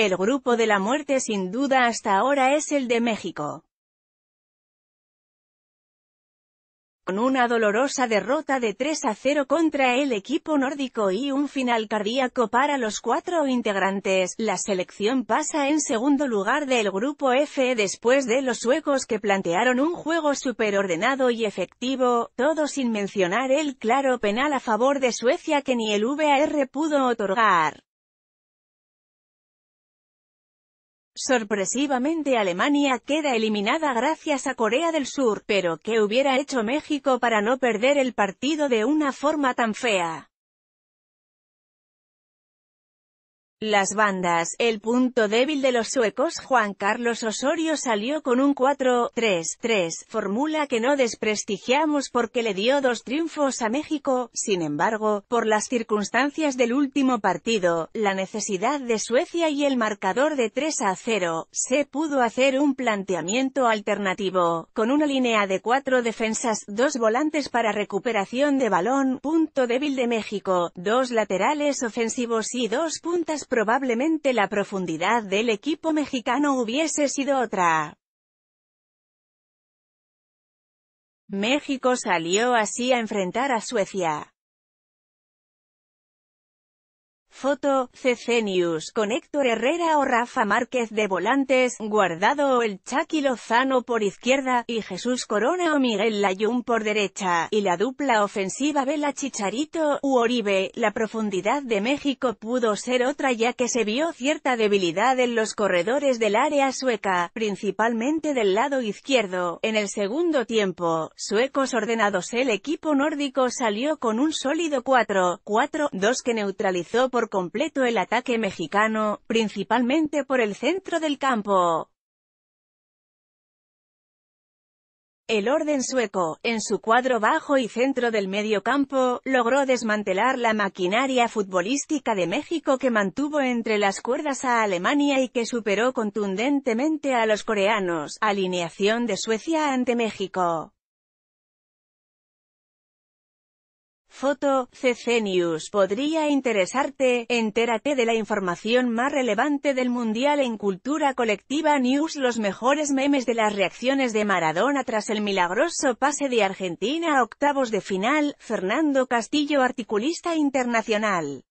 El grupo de la muerte sin duda hasta ahora es el de México. Con una dolorosa derrota de 3 a 0 contra el equipo nórdico y un final cardíaco para los cuatro integrantes, la selección pasa en segundo lugar del grupo F después de los suecos que plantearon un juego superordenado y efectivo, todo sin mencionar el claro penal a favor de Suecia que ni el VAR pudo otorgar. Sorpresivamente Alemania queda eliminada gracias a Corea del Sur, pero ¿qué hubiera hecho México para no perder el partido de una forma tan fea? Las bandas, el punto débil de los suecos Juan Carlos Osorio salió con un 4-3-3, fórmula que no desprestigiamos porque le dio dos triunfos a México, sin embargo, por las circunstancias del último partido, la necesidad de Suecia y el marcador de 3-0, se pudo hacer un planteamiento alternativo, con una línea de cuatro defensas, dos volantes para recuperación de balón, punto débil de México, dos laterales ofensivos y dos puntas probablemente la profundidad del equipo mexicano hubiese sido otra. México salió así a enfrentar a Suecia. Foto, Cecenius con Héctor Herrera o Rafa Márquez de volantes, Guardado el Chaki Lozano por izquierda, y Jesús Corona o Miguel Layún por derecha, y la dupla ofensiva Vela Chicharito u Oribe, la profundidad de México pudo ser otra ya que se vio cierta debilidad en los corredores del área sueca, principalmente del lado izquierdo. En el segundo tiempo, suecos ordenados el equipo nórdico salió con un sólido 4-4-2 que neutralizó por completo el ataque mexicano, principalmente por el centro del campo. El orden sueco, en su cuadro bajo y centro del medio campo, logró desmantelar la maquinaria futbolística de México que mantuvo entre las cuerdas a Alemania y que superó contundentemente a los coreanos, alineación de Suecia ante México. Foto, CC News podría interesarte, entérate de la información más relevante del Mundial en Cultura Colectiva News Los mejores memes de las reacciones de Maradona tras el milagroso pase de Argentina a octavos de final, Fernando Castillo articulista internacional.